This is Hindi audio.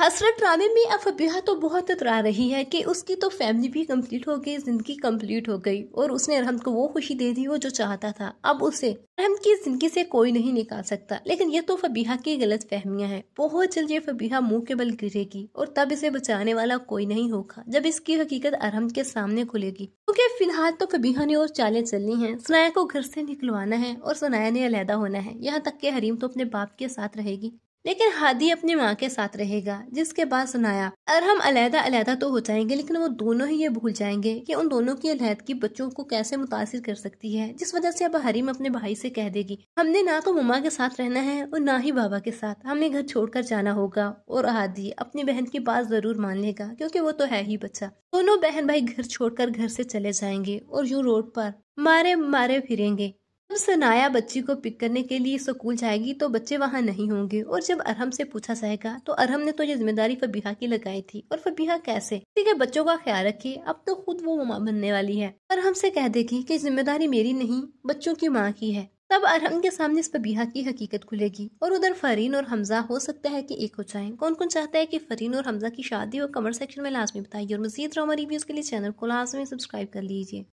हसरत ड्रामे में अब फबीहा तो बहुत इतरा रही है कि उसकी तो फैमिली भी कंप्लीट हो गई ज़िंदगी कंप्लीट हो गई और उसने अरहम को वो खुशी दे दी वो जो चाहता था अब उसे अरहम की ज़िंदगी से कोई नहीं निकाल सकता लेकिन ये तो फबीहा की गलत फहमियाँ हैं बहुत जल्द ये फबीहा मुँह के बल गिरेगी और तब इसे बचाने वाला कोई नहीं होगा जब इसकी हकीकत अरहम के सामने खुलेगी क्योंकि फिलहाल तो फबीहा ने और चालें चलनी है सनाया को घर से निकलवाना है और सनाया ने अलहदा होना है यहाँ तक के हरीम तो अपने बाप के साथ रहेगी लेकिन हादी अपनी माँ के साथ रहेगा जिसके बाद सुनाया अगर हम अलहदा अलहदा तो हो जाएंगे लेकिन वो दोनों ही ये भूल जाएंगे कि उन दोनों की अलहदगी बच्चों को कैसे मुतासर कर सकती है जिस वजह से अब हरीम अपने भाई से कह देगी हमने ना तो ममा के साथ रहना है और ना ही बाबा के साथ हमने घर छोड़कर जाना होगा और हादी अपनी बहन की बात जरूर मान लेगा क्योंकि वो तो है ही बच्चा दोनों बहन भाई घर छोड़कर घर से चले जाएंगे और यूं रोड पर मारे मारे फिरेंगे जब सनाया बच्ची को पिक करने के लिए स्कूल जाएगी तो बच्चे वहाँ नहीं होंगे और जब अरहम से पूछा जाएगा तो अरहम ने तो ये जिम्मेदारी फबीहा की लगाई थी और फबीहा कैसे ठीक है बच्चों का ख्याल रखे अब तो खुद वो माँ बनने वाली है अरहम से कह देगी की जिम्मेदारी मेरी नहीं बच्चों की माँ की है तब अरहम के सामने इस फबीहा की हकीकत खुलेगी और उधर फरीन और हमजा हो सकता है कि एक हो जाए कौन कौन चाहता है कि फरीन और हमजा की शादी हो कमेंट सेक्शन में लाजमी बताइए और मजीद ड्रामा रिव्यूज के लिए चैनल को लाजमी सब्सक्राइब कर लीजिए